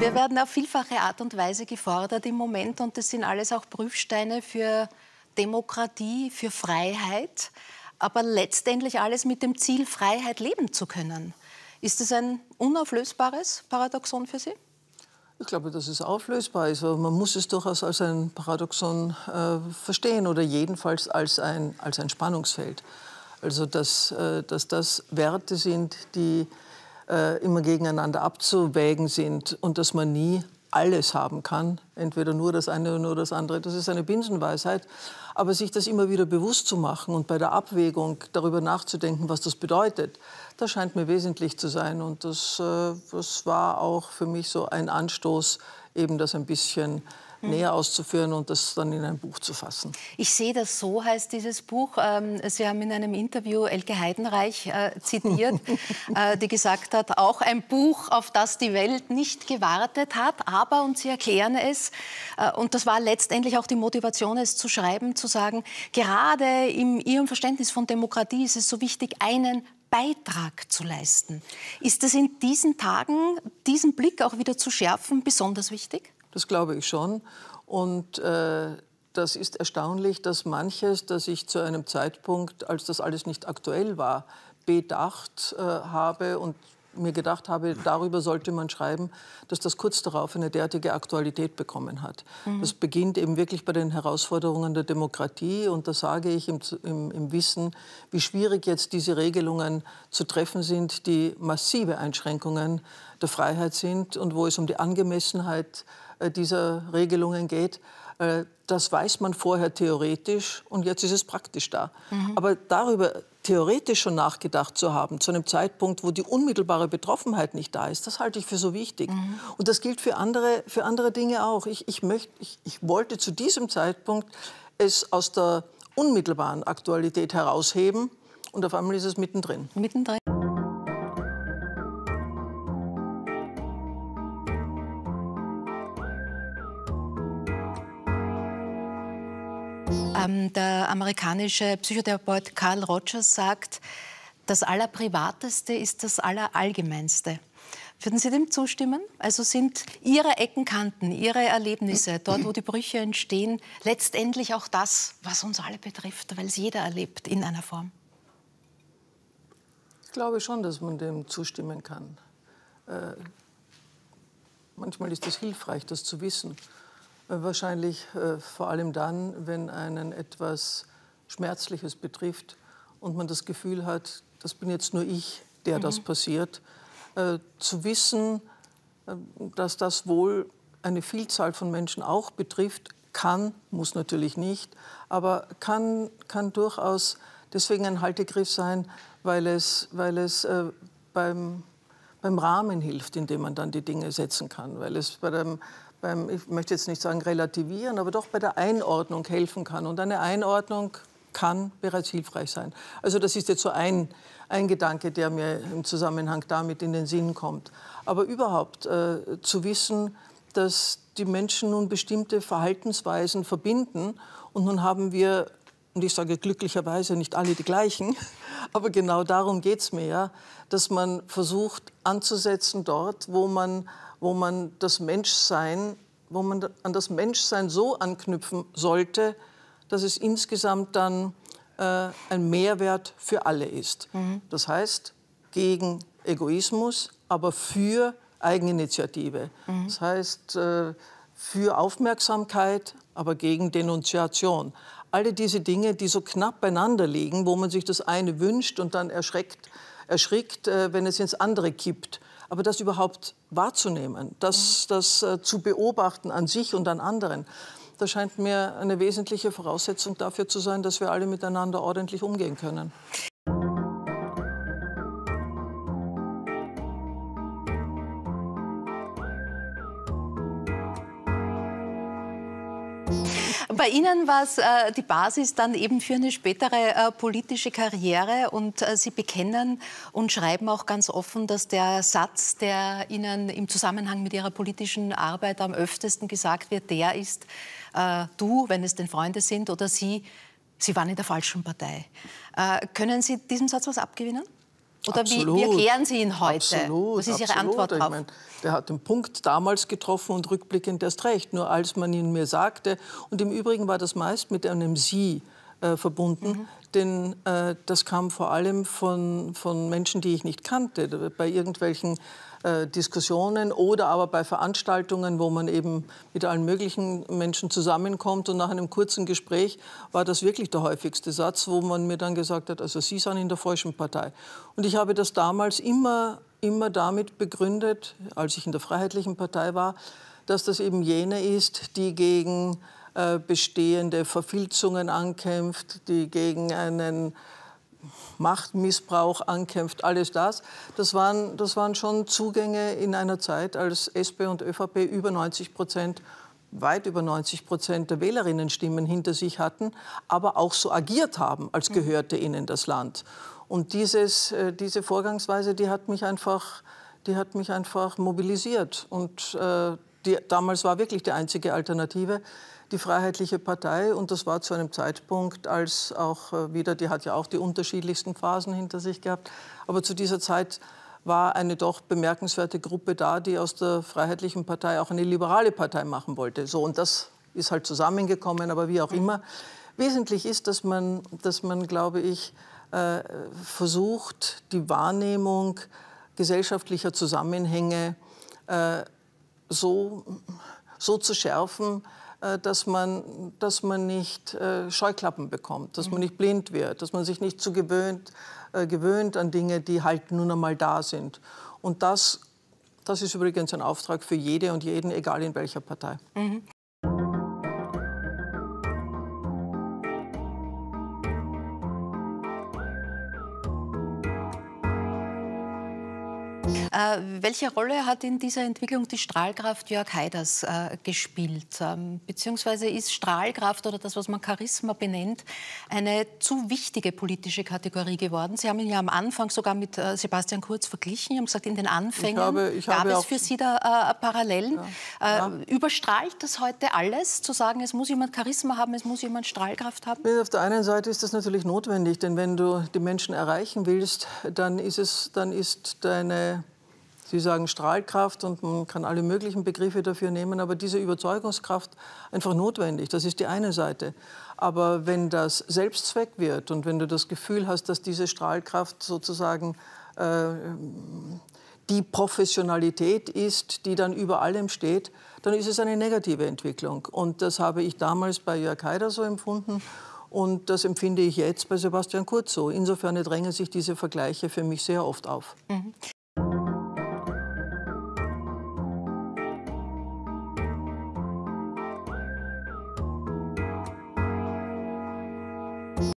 Wir werden auf vielfache Art und Weise gefordert im Moment und das sind alles auch Prüfsteine für Demokratie, für Freiheit, aber letztendlich alles mit dem Ziel, Freiheit leben zu können. Ist das ein unauflösbares Paradoxon für Sie? Ich glaube, dass es auflösbar ist, aber man muss es durchaus als ein Paradoxon äh, verstehen oder jedenfalls als ein, als ein Spannungsfeld. Also, dass, äh, dass das Werte sind, die äh, immer gegeneinander abzuwägen sind und dass man nie alles haben kann, entweder nur das eine oder nur das andere. Das ist eine Binsenweisheit. Aber sich das immer wieder bewusst zu machen und bei der Abwägung darüber nachzudenken, was das bedeutet, das scheint mir wesentlich zu sein. Und das, äh, das war auch für mich so ein Anstoß, eben das ein bisschen Mhm. näher auszuführen und das dann in ein Buch zu fassen. Ich sehe das so, heißt dieses Buch. Ähm, Sie haben in einem Interview Elke Heidenreich äh, zitiert, äh, die gesagt hat, auch ein Buch, auf das die Welt nicht gewartet hat, aber, und Sie erklären es, äh, und das war letztendlich auch die Motivation, es zu schreiben, zu sagen, gerade in Ihrem Verständnis von Demokratie ist es so wichtig, einen Beitrag zu leisten. Ist es in diesen Tagen, diesen Blick auch wieder zu schärfen, besonders wichtig? Das glaube ich schon. Und äh, das ist erstaunlich, dass manches, das ich zu einem Zeitpunkt, als das alles nicht aktuell war, bedacht äh, habe und mir gedacht habe, darüber sollte man schreiben, dass das kurz darauf eine derartige Aktualität bekommen hat. Mhm. Das beginnt eben wirklich bei den Herausforderungen der Demokratie und da sage ich im, im, im, Wissen, wie schwierig jetzt diese Regelungen zu treffen sind, die massive Einschränkungen der Freiheit sind und wo es um die Angemessenheit äh, dieser Regelungen geht. Äh, das weiß man vorher theoretisch und jetzt ist es praktisch da. Mhm. Aber darüber theoretisch schon nachgedacht zu haben, zu einem Zeitpunkt, wo die unmittelbare Betroffenheit nicht da ist, das halte ich für so wichtig. Mhm. Und das gilt für andere, für andere Dinge auch. Ich, ich, möchte, ich, ich wollte zu diesem Zeitpunkt es aus der unmittelbaren Aktualität herausheben und auf einmal ist es mittendrin. Mittendrin. Ähm, der amerikanische Psychotherapeut Carl Rogers sagt, das Allerprivateste ist das Allerallgemeinste. Würden Sie dem zustimmen? Also sind Ihre Eckenkanten, Ihre Erlebnisse, dort, wo die Brüche entstehen, letztendlich auch das, was uns alle betrifft, weil es jeder erlebt in einer Form? Ich glaube schon, dass man dem zustimmen kann. Äh, manchmal ist es hilfreich, das zu wissen. Wahrscheinlich äh, vor allem dann, wenn einen etwas Schmerzliches betrifft und man das Gefühl hat, das bin jetzt nur ich, der mhm. das passiert. Äh, zu wissen, äh, dass das wohl eine Vielzahl von Menschen auch betrifft, kann, muss natürlich nicht, aber kann, kann durchaus deswegen ein Haltegriff sein, weil es, weil es äh, beim, beim Rahmen hilft, in dem man dann die Dinge setzen kann, weil es bei dem beim, ähm, ich möchte jetzt nicht sagen relativieren, aber doch bei der Einordnung helfen kann. Und eine Einordnung kann bereits hilfreich sein. Also das ist jetzt so ein, ein Gedanke, der mir im Zusammenhang damit in den Sinn kommt. Aber überhaupt äh, zu wissen, dass die Menschen nun bestimmte Verhaltensweisen verbinden und nun haben wir, und ich sage glücklicherweise nicht alle die gleichen, aber genau darum geht es mir ja, dass man versucht anzusetzen dort, wo man wo man das Menschsein, wo man an das Menschsein so anknüpfen sollte, dass es insgesamt dann äh, ein Mehrwert für alle ist. Mhm. Das heißt, gegen Egoismus, aber für Eigeninitiative. Mhm. Das heißt, äh, für Aufmerksamkeit, aber gegen Denunziation. Alle diese Dinge, die so knapp beieinander liegen, wo man sich das eine wünscht und dann erschreckt, erschrickt, äh, wenn es ins andere kippt. Aber das überhaupt wahrzunehmen, das, das äh, zu beobachten an sich und an anderen, das scheint mir eine wesentliche Voraussetzung dafür zu sein, dass wir alle miteinander ordentlich umgehen können. bei Ihnen war es äh, die Basis dann eben für eine spätere äh, politische Karriere und äh, Sie bekennen und schreiben auch ganz offen, dass der Satz, der Ihnen im Zusammenhang mit Ihrer politischen Arbeit am öftesten gesagt wird, der ist, äh, du, wenn es denn Freunde sind, oder sie, Sie waren in der falschen Partei. Äh, können Sie diesem Satz was abgewinnen? Oder absolut, wie, erklären Sie ihn heute? Absolut, Was ist Ihre absolut. Antwort darauf? der hat den Punkt damals getroffen und rückblickend erst recht. Nur als man ihn mir sagte, und im Übrigen war das meist mit einem Sie äh, verbunden, mhm denn äh, das kam vor allem von, von Menschen, die ich nicht kannte, bei irgendwelchen äh, Diskussionen oder aber bei Veranstaltungen, wo man eben mit allen möglichen Menschen zusammenkommt. Und nach einem kurzen Gespräch war das wirklich der häufigste Satz, wo man mir dann gesagt hat, also Sie sind in der falschen Partei. Und ich habe das damals immer, immer damit begründet, als ich in der Freiheitlichen Partei war, dass das eben jene ist, die gegen äh, bestehende Verfilzungen ankämpft, die gegen einen Machtmissbrauch ankämpft, alles das. Das waren, das waren schon Zugänge in einer Zeit, als SP und ÖVP über 90 Prozent, weit über 90 Prozent der Wählerinnenstimmen hinter sich hatten, aber auch so agiert haben, als mhm. gehörte ihnen das Land. Und dieses, äh, diese Vorgangsweise, die hat mich einfach, die hat mich einfach mobilisiert. Und äh, die, damals war wirklich die einzige Alternative die Freiheitliche Partei und das war zu einem Zeitpunkt, als auch äh, wieder, die hat ja auch die unterschiedlichsten Phasen hinter sich gehabt, aber zu dieser Zeit war eine doch bemerkenswerte Gruppe da, die aus der Freiheitlichen Partei auch eine liberale Partei machen wollte. So, und das ist halt zusammengekommen, aber wie auch mhm. immer. Wesentlich ist, dass man, dass man glaube ich, äh, versucht, die Wahrnehmung gesellschaftlicher Zusammenhänge äh, so, so zu schärfen, äh, dass man, dass man nicht äh, Scheuklappen bekommt, dass man mhm. nicht blind wird, dass man sich nicht zu gewöhnt, äh, gewöhnt an Dinge, die halt nun einmal da sind. Und das, das ist übrigens ein Auftrag für jede und jeden, egal in welcher Partei. Mhm. Äh, welche Rolle hat in dieser Entwicklung die Strahlkraft Jörg Haiders äh, gespielt? Ähm, beziehungsweise ist Strahlkraft oder das, was man Charisma benennt, eine zu wichtige politische Kategorie geworden? Sie haben ihn ja am Anfang sogar mit äh, Sebastian Kurz verglichen. Sie haben gesagt, in den Anfängen ich habe, ich gab es für Sie da äh, Parallelen. Ja, äh, ja. Überstrahlt das heute alles, zu sagen, es muss jemand Charisma haben, es muss jemand Strahlkraft haben? Auf der einen Seite ist das natürlich notwendig, denn wenn du die Menschen erreichen willst, dann ist es, dann ist deine Sie sagen Strahlkraft und man kann alle möglichen Begriffe dafür nehmen, aber diese Überzeugungskraft einfach notwendig. Das ist die eine Seite. Aber wenn das Selbstzweck wird und wenn du das Gefühl hast, dass diese Strahlkraft sozusagen äh, die Professionalität ist, die dann über allem steht, dann ist es eine negative Entwicklung. Und das habe ich damals bei Jörg Haider so empfunden und das empfinde ich jetzt bei Sebastian Kurz so. Insofern drängen sich diese Vergleiche für mich sehr oft auf. Mhm.